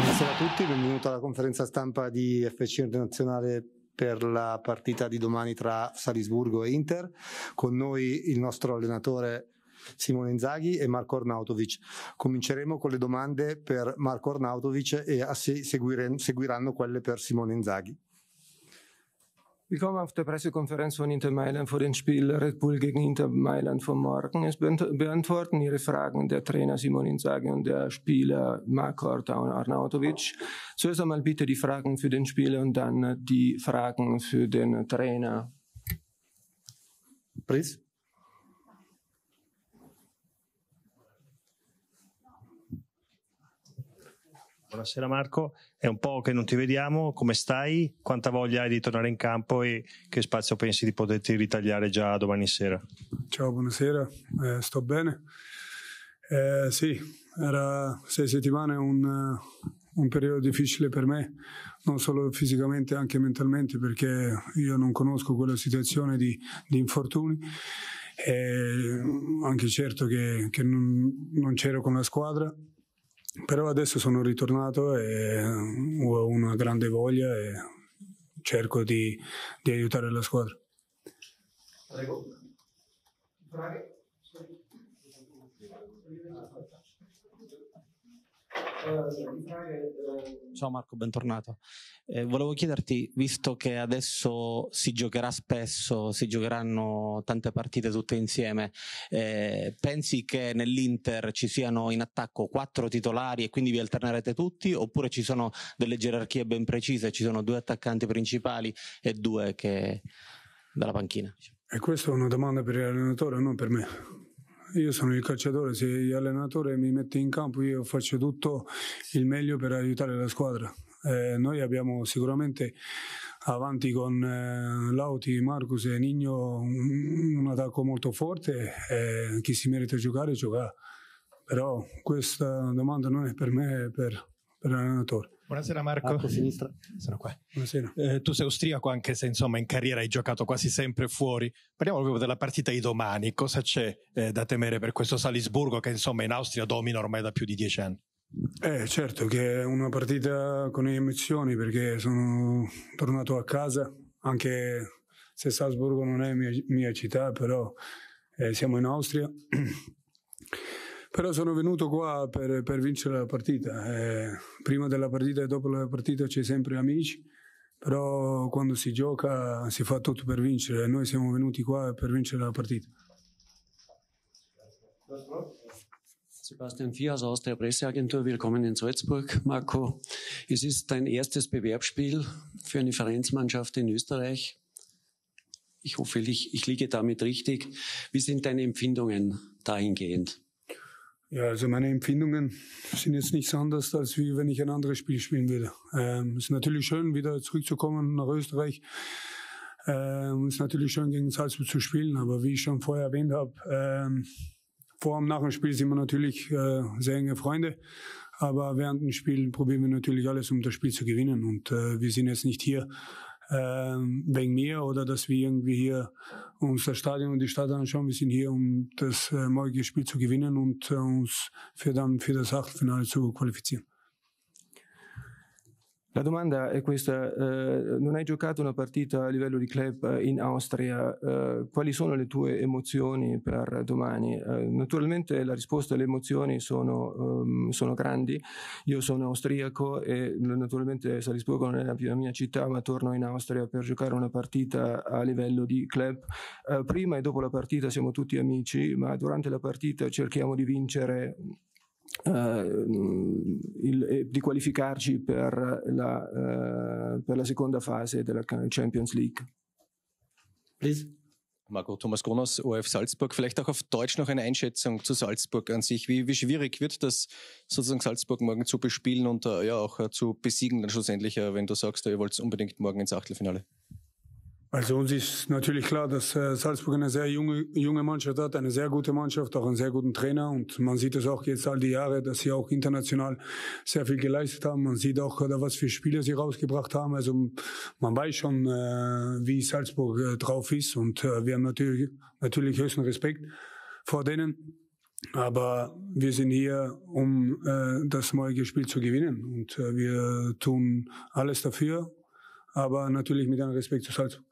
Buonasera a tutti, benvenuto alla conferenza stampa di FC Internazionale per la partita di domani tra Salisburgo e Inter. Con noi il nostro allenatore Simone Inzaghi e Marco Ornautovic. Cominceremo con le domande per Marco Ornautovic e seguire, seguiranno quelle per Simone Inzaghi. Willkommen auf der Pressekonferenz von Inter Mailand vor dem Spiel Red Bull gegen Inter Mailand von morgen. Es beantworten Ihre Fragen der Trainer Simon Inzaghi und der Spieler Mark und Arnautovic. Zuerst einmal bitte die Fragen für den Spieler und dann die Fragen für den Trainer. Please. Buonasera Marco, è un po' che non ti vediamo, come stai? Quanta voglia hai di tornare in campo e che spazio pensi di poterti ritagliare già domani sera? Ciao, buonasera, eh, sto bene. Eh, sì, era sei settimane un, un periodo difficile per me, non solo fisicamente, anche mentalmente, perché io non conosco quella situazione di, di infortuni. E eh, anche certo che, che non, non c'ero con la squadra però adesso sono ritornato e mm, ho una grande voglia e cerco di, di aiutare la squadra. Prego. Bravi. Ciao Marco, bentornato. Eh, volevo chiederti, visto che adesso si giocherà spesso, si giocheranno tante partite tutte insieme, eh, pensi che nell'Inter ci siano in attacco quattro titolari e quindi vi alternerete tutti oppure ci sono delle gerarchie ben precise, ci sono due attaccanti principali e due che dalla panchina? E questa è una domanda per l'allenatore, non per me io sono il calciatore, se l'allenatore mi mette in campo io faccio tutto il meglio per aiutare la squadra. Eh, noi abbiamo sicuramente avanti con eh, Lauti, Marcus e Nigno un, un attacco molto forte, eh, chi si merita giocare gioca. Però questa domanda non è per me, è per per allenatore. Buonasera Marco. Marco sinistra. Sono qua. Buonasera. Eh, tu sei austriaco anche se insomma in carriera hai giocato quasi sempre fuori. Parliamo proprio della partita di domani. Cosa c'è eh, da temere per questo Salisburgo che insomma in Austria domina ormai da più di dieci anni? Eh, certo che è una partita con emozioni perché sono tornato a casa anche se Salisburgo non è mia, mia città però eh, siamo in Austria Però sono venuto qua per, per vincere la partita. Eh, prima della partita e dopo la partita c'è sempre amici, però quando si gioca si fa tutto per vincere. E noi siamo venuti qua per vincere la partita. Sebastian Vierhaus aus der Presseagentur, willkommen in Salzburg. Marco, es ist dein erstes Bewerbsspiel für eine Vereinsmannschaft in Österreich. Ich hoffe, ich, ich liege damit richtig. Wie sind deine Empfindungen dahingehend? Ja, also meine Empfindungen sind jetzt nichts anderes, als wie wenn ich ein anderes Spiel spielen würde. Ähm, ist natürlich schön, wieder zurückzukommen nach Österreich. Ähm, ist natürlich schön, gegen Salzburg zu spielen, aber wie ich schon vorher erwähnt habe, ähm, vor und nach dem Spiel sind wir natürlich äh, sehr enge Freunde, aber während dem Spiel probieren wir natürlich alles, um das Spiel zu gewinnen. Und äh, wir sind jetzt nicht hier, ähm, wegen mir oder dass wir irgendwie hier uns das Stadion und die Stadt anschauen. Wir sind hier, um das äh, morgige Spiel zu gewinnen und äh, uns für dann für das Achtelfinale zu qualifizieren. La domanda è questa, eh, non hai giocato una partita a livello di club eh, in Austria, eh, quali sono le tue emozioni per domani? Eh, naturalmente la risposta alle emozioni sono, um, sono, grandi, io sono austriaco e naturalmente Salisburgo non è la, la mia città ma torno in Austria per giocare una partita a livello di club. Eh, prima e dopo la partita siamo tutti amici ma durante la partita cerchiamo di vincere Ehm, il, di qualificarci per la, eh, per la seconda fase della Champions League. Please. Marco Thomas Gronos, OF Salzburg. Vielleicht auch auf Deutsch noch eine Einschätzung zu Salzburg an sich. Wie, wie schwierig wird das, sozusagen Salzburg morgen zu bespielen und äh, ja auch äh, zu besiegen dann schlussendlich, äh, wenn du sagst, ihr wollt unbedingt morgen ins Achtelfinale? Also uns ist natürlich klar, dass äh, Salzburg eine sehr junge, junge Mannschaft hat, eine sehr gute Mannschaft, auch einen sehr guten Trainer. Und man sieht es auch jetzt all die Jahre, dass sie auch international sehr viel geleistet haben. Man sieht auch, äh, was für Spieler sie rausgebracht haben. Also man weiß schon, äh, wie Salzburg drauf ist. Und wir haben natürlich, natürlich höchsten Respekt vor denen. Aber wir sind hier, um das morgige Spiel zu gewinnen. Und wir tun alles dafür, aber natürlich mit einem Respekt zu Salzburg.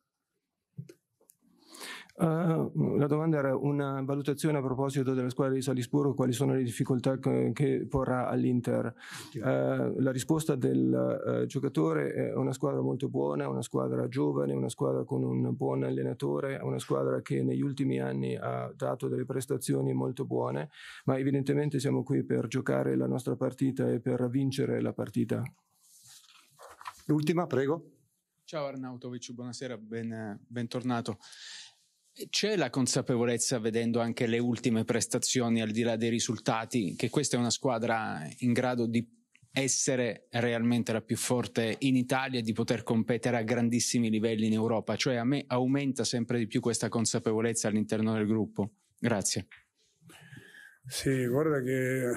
Uh, la domanda era una valutazione a proposito della squadra di Salisburgo, quali sono le difficoltà che, che porrà all'Inter? Uh, la risposta del uh, giocatore è una squadra molto buona, una squadra giovane, una squadra con un buon allenatore, una squadra che negli ultimi anni ha dato delle prestazioni molto buone, ma evidentemente siamo qui per giocare la nostra partita e per vincere la partita. L'ultima, prego. Ciao Arnautovic, buonasera, ben, bentornato. C'è la consapevolezza, vedendo anche le ultime prestazioni al di là dei risultati, che questa è una squadra in grado di essere realmente la più forte in Italia e di poter competere a grandissimi livelli in Europa. Cioè a me aumenta sempre di più questa consapevolezza all'interno del gruppo. Grazie. Sì, guarda che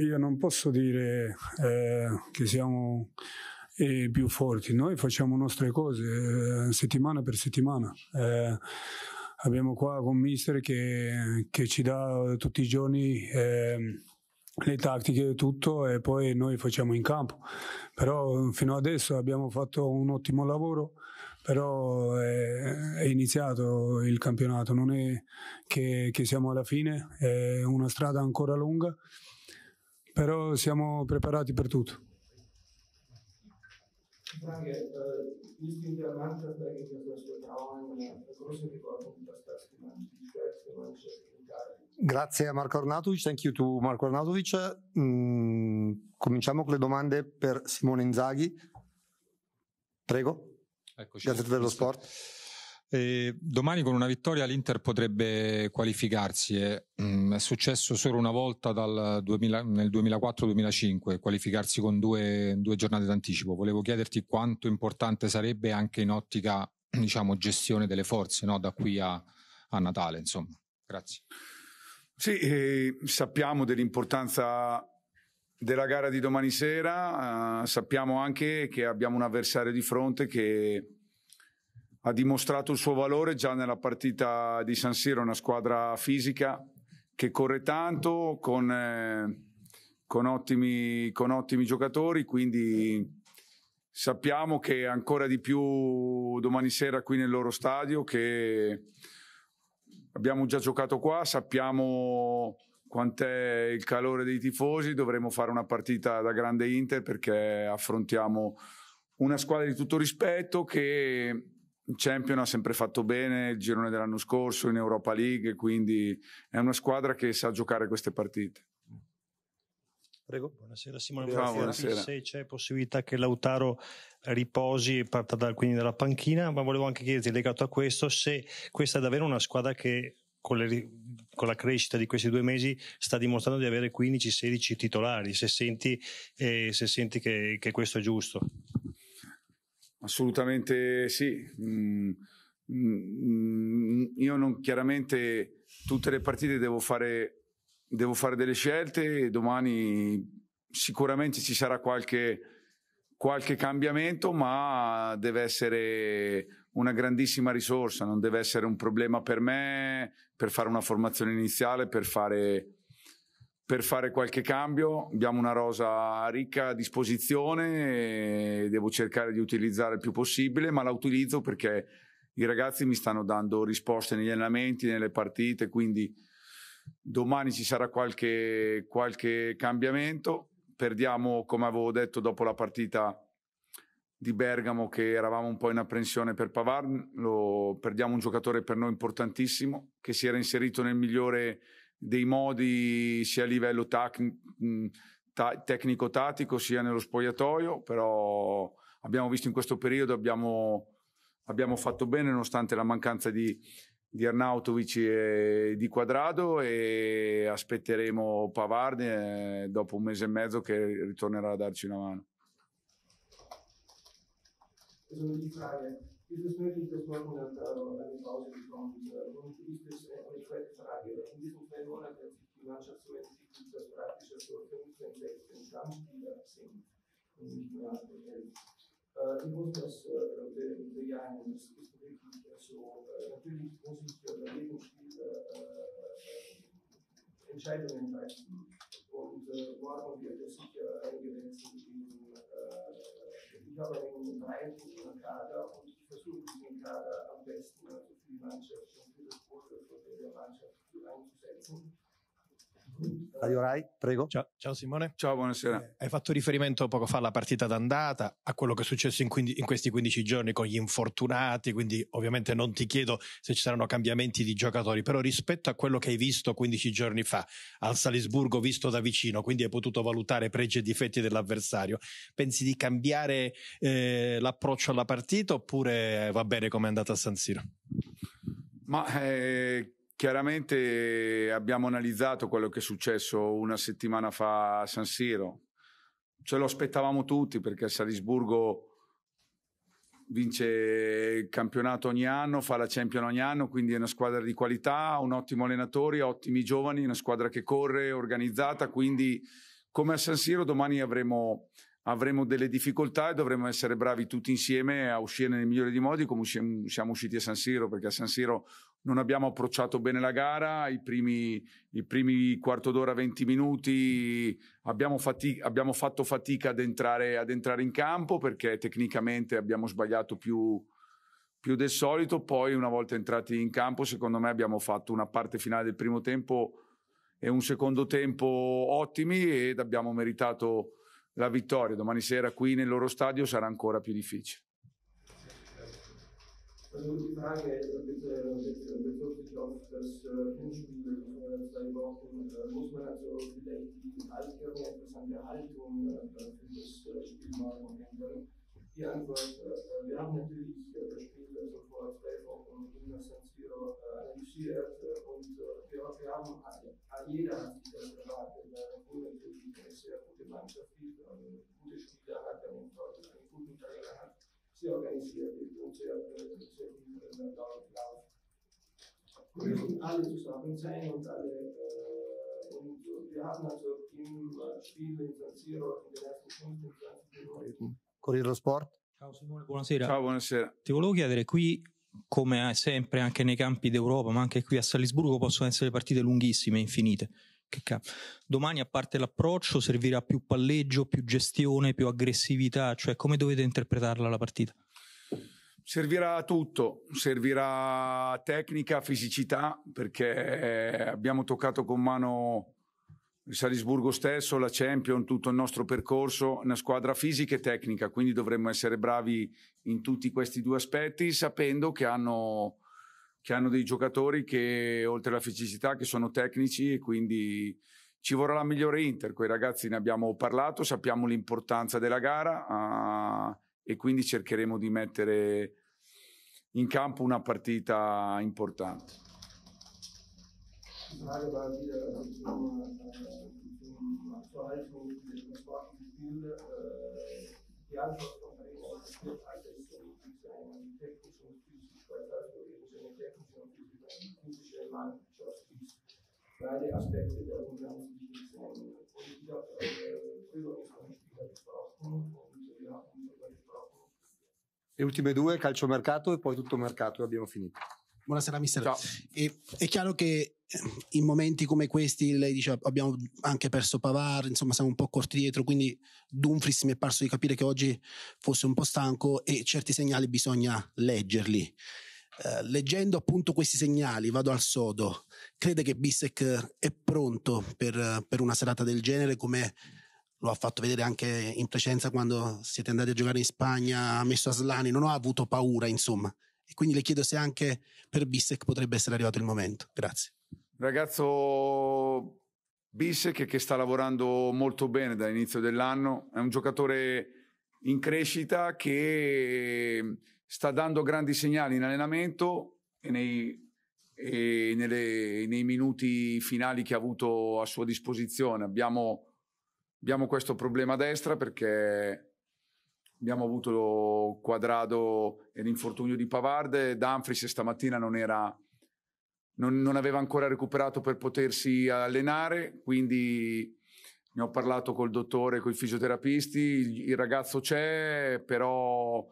io non posso dire eh, che siamo i più forti, noi facciamo nostre cose eh, settimana per settimana. Eh, abbiamo qua un mister che, che, ci dà tutti i giorni eh, le tattiche e tutto e poi noi facciamo in campo. Però fino adesso abbiamo fatto un ottimo lavoro, però è, eh, è iniziato il campionato, non è che, che siamo alla fine, è una strada ancora lunga, però siamo preparati per tutto. Frage, äh, wie viel der che ti das forse eh, ti Bedeutung, Grazie a Marco Arnautovic, thank you to Marco Arnautovic. Mm, cominciamo con le domande per Simone Inzaghi. Prego. Eccoci. Gazzetta dello Sport. Eh, domani con una vittoria l'Inter potrebbe qualificarsi. Eh, mm, è successo solo una volta 2000, nel 2004-2005, qualificarsi con due, due giornate d'anticipo. Volevo chiederti quanto importante sarebbe anche in ottica diciamo, gestione delle forze no? da qui a, a Natale. Insomma. Grazie. Sì, eh, sappiamo dell'importanza della gara di domani sera, eh, sappiamo anche che abbiamo un avversario di fronte che ha dimostrato il suo valore già nella partita di San Siro, una squadra fisica che corre tanto, con, eh, con, ottimi, con ottimi giocatori, quindi sappiamo che ancora di più domani sera qui nel loro stadio che abbiamo già giocato qua, sappiamo quant'è il calore dei tifosi, dovremo fare una partita da grande Inter perché affrontiamo una squadra di tutto rispetto che il Champion ha sempre fatto bene, il girone dell'anno scorso in Europa League, quindi è una squadra che sa giocare queste partite. Prego, buonasera Simone, buonasera. buonasera. se c'è possibilità che Lautaro riposi e parta da, quindi dalla panchina, ma volevo anche chiederti legato a questo se questa è davvero una squadra che con, le, con, la crescita di questi due mesi sta dimostrando di avere 15-16 titolari, se senti, eh, se senti che, che, questo è giusto. Assolutamente sì. mm, mm, mm io non, chiaramente tutte le partite devo fare devo fare delle scelte e domani sicuramente ci sarà qualche, qualche cambiamento, ma deve essere una grandissima risorsa, non deve essere un problema per me, per fare una formazione iniziale, per fare, per fare qualche cambio. Abbiamo una rosa ricca a disposizione e devo cercare di utilizzare il più possibile, ma la utilizzo perché i ragazzi mi stanno dando risposte negli allenamenti, nelle partite, quindi Domani ci sarà qualche, qualche cambiamento. Perdiamo, come avevo detto, dopo la partita di Bergamo che eravamo un po' in apprensione per Pavard, lo, perdiamo un giocatore per noi importantissimo che si era inserito nel migliore dei modi sia a livello tac, mm, ta, tecnico-tattico sia nello spogliatoio, però abbiamo visto in questo periodo abbiamo, abbiamo fatto bene nonostante la mancanza di, di Arnautovic e di Quadrado e aspetteremo Pavard eh, dopo un mese e mezzo che ritornerà a darci una mano. It was maybe just looking at uh, any positive In diesem Fall war hat sich die Mannschaft so entwickelt, dass praktisch so 15, 16 Stammspieler sind und Äh, die muss das äh, bejahen. Das ist wirklich so. Äh, natürlich muss ich Überlegung viel Entscheidungen leisten. Und morgen wird es sicher eingewechselt ich habe einen breiten Kader und ich versuche diesen Kader am besten für die Mannschaft und für das Wohl der Mannschaft einzusetzen. Radio Rai, prego. Ciao, ciao Simone. Ciao, buonasera. Eh, hai fatto riferimento poco fa alla partita d'andata, a quello che è successo in, quindi, in, questi 15 giorni con gli infortunati, quindi ovviamente non ti chiedo se ci saranno cambiamenti di giocatori, però rispetto a quello che hai visto 15 giorni fa al Salisburgo visto da vicino, quindi hai potuto valutare pregi e difetti dell'avversario, pensi di cambiare eh, l'approccio alla partita oppure va bene come è andata a San Siro? Ma eh, Chiaramente abbiamo analizzato quello che è successo una settimana fa a San Siro. Ce lo aspettavamo tutti perché a Salisburgo vince il campionato ogni anno, fa la Champion ogni anno, quindi è una squadra di qualità, un ottimo allenatore, ottimi giovani, una squadra che corre, organizzata, quindi come a San Siro domani avremo avremo delle difficoltà e dovremo essere bravi tutti insieme a uscire nel migliore dei modi come siamo usciti a San Siro, perché a San Siro non abbiamo approcciato bene la gara, i primi, i primi quarto d'ora, 20 minuti abbiamo, fati abbiamo fatto fatica ad entrare, ad entrare, in campo perché tecnicamente abbiamo sbagliato più, più del solito, poi una volta entrati in campo secondo me abbiamo fatto una parte finale del primo tempo e un secondo tempo ottimi ed abbiamo meritato la vittoria domani sera qui nel loro stadio sarà ancora più difficile. Die Antwort, wir haben natürlich das Spiel also vor zwei Wochen in San Siro analysiert und wir, haben, jeder hat sich das alle zusammen sein und alle äh, und wir haben also im Spiel in San Siro in den ersten 15, Minuten Corriere Sport Ciao Simone, buonasera. Ciao, buonasera. Ti volevo chiedere, qui come sempre anche nei campi d'Europa, ma anche qui a Salisburgo possono essere partite lunghissime, infinite. Domani, a parte l'approccio, servirà più palleggio, più gestione, più aggressività, cioè come dovete interpretarla la partita? Servirà a tutto, servirà tecnica, fisicità, perché eh, abbiamo toccato con mano il Salisburgo stesso, la Champion, tutto il nostro percorso, una squadra fisica e tecnica, quindi dovremmo essere bravi in tutti questi due aspetti, sapendo che hanno, che hanno dei giocatori che oltre alla fisicità, che sono tecnici e quindi ci vorrà la migliore Inter. Con ragazzi ne abbiamo parlato, sappiamo l'importanza della gara. Uh, e quindi cercheremo di mettere in campo una partita importante. Beide Aspekte der unglaublichen Politik, also, Bildung ist ein Spieler, le ultime due, calciomercato e poi tutto mercato, e abbiamo finito. Buonasera mister. Ciao. È, è chiaro che eh, in momenti come questi, lei dice abbiamo anche perso Pavar, insomma siamo un po' corti dietro, quindi Dumfries mi è parso di capire che oggi fosse un po' stanco e certi segnali bisogna leggerli. Eh, leggendo appunto questi segnali, vado al sodo, crede che Bissek è pronto per, per una serata del genere come lo ha fatto vedere anche in precedenza quando siete andati a giocare in Spagna, ha messo Aslani, non ha avuto paura, insomma. E quindi le chiedo se anche per Bissek potrebbe essere arrivato il momento. Grazie. Ragazzo Bissek che sta lavorando molto bene dall'inizio dell'anno, è un giocatore in crescita che sta dando grandi segnali in allenamento e nei e nelle, nei minuti finali che ha avuto a sua disposizione. Abbiamo Abbiamo questo problema a destra perché abbiamo avuto Quadrado e l'infortunio di Pavard, Danfries stamattina non, era, non, non aveva ancora recuperato per potersi allenare, quindi ne ho parlato col dottore, con i fisioterapisti, il, ragazzo c'è, però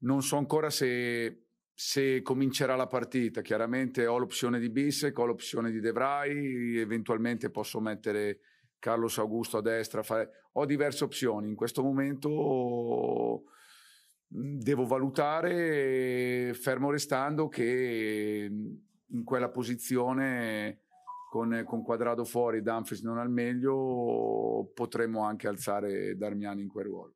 non so ancora se, se comincerà la partita. Chiaramente ho l'opzione di Bissek, ho l'opzione di De Vrij, eventualmente posso mettere Carlos Augusto a destra, fare... ho diverse opzioni. In questo momento devo valutare, fermo restando che in quella posizione con, con Quadrado fuori, Danfries non al meglio, potremmo anche alzare Darmiani in quel ruolo.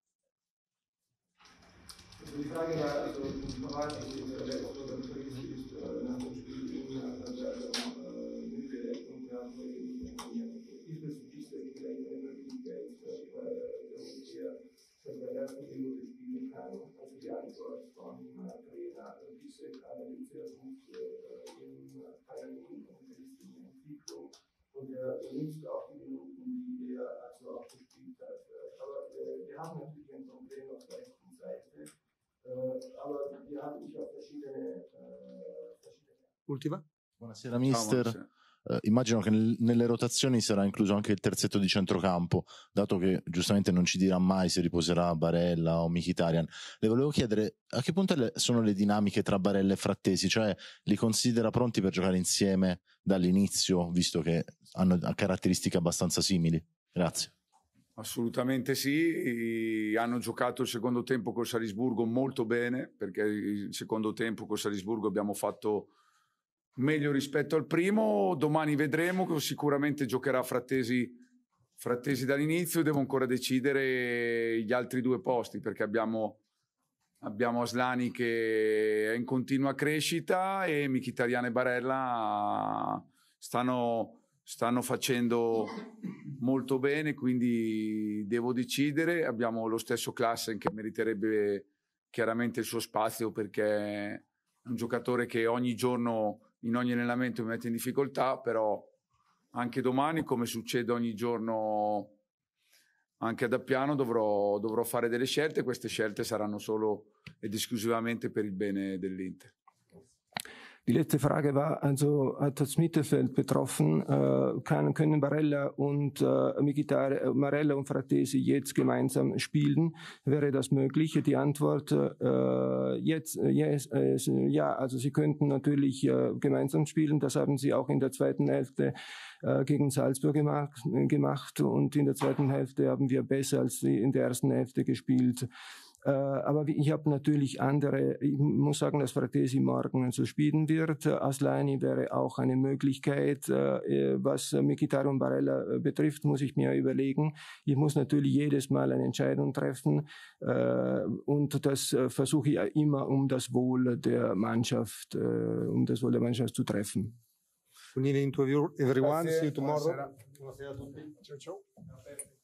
Ultima. Buonasera mister. Ciao, buonasera. Eh, immagino che nel, nelle rotazioni sarà incluso anche il terzetto di centrocampo, dato che giustamente non ci dirà mai se riposerà Barella o Michitarian. Le volevo chiedere a che punto le, sono le dinamiche tra Barella e Frattesi, cioè li considera pronti per giocare insieme dall'inizio, visto che hanno caratteristiche abbastanza simili? Grazie. Assolutamente sì, hanno giocato il secondo tempo col Salisburgo molto bene, perché il secondo tempo con Salisburgo abbiamo fatto meglio rispetto al primo. Domani vedremo, sicuramente giocherà Frattesi, Frattesi dall'inizio. Devo ancora decidere gli altri due posti perché abbiamo, abbiamo Aslani che è in continua crescita e Michitarian e Barella stanno, stanno facendo molto bene, quindi devo decidere. Abbiamo lo stesso Klassen che meriterebbe chiaramente il suo spazio perché è un giocatore che ogni giorno in ogni allenamento mi mette in difficoltà, però anche domani, come succede ogni giorno anche ad Appiano, dovrò, dovrò fare delle scelte e queste scelte saranno solo ed esclusivamente per il bene dell'Inter. Die letzte Frage war, also hat äh, das Mittelfeld betroffen, äh, können Barella und äh, Mkhitar, äh, Marella und Fratesi jetzt gemeinsam spielen? Wäre das möglich? Die Antwort äh, jetzt, äh, yes, äh, ja, also sie könnten natürlich äh, gemeinsam spielen. Das haben sie auch in der zweiten Hälfte äh, gegen Salzburg gemacht, gemacht und in der zweiten Hälfte haben wir besser als in der ersten Hälfte gespielt. Äh, aber ich habe natürlich andere, ich muss sagen, dass Fratesi morgen so spielen wird. Aslani wäre auch eine Möglichkeit. Äh, was äh, Mikitar und Barella betrifft, muss ich mir überlegen. Ich muss natürlich jedes Mal eine Entscheidung treffen und das versuche ich immer, um das Wohl der Mannschaft, um das Wohl der Mannschaft zu treffen. Good evening to everyone. See you tomorrow. Buonasera. Buonasera a tutti. Ciao, ciao.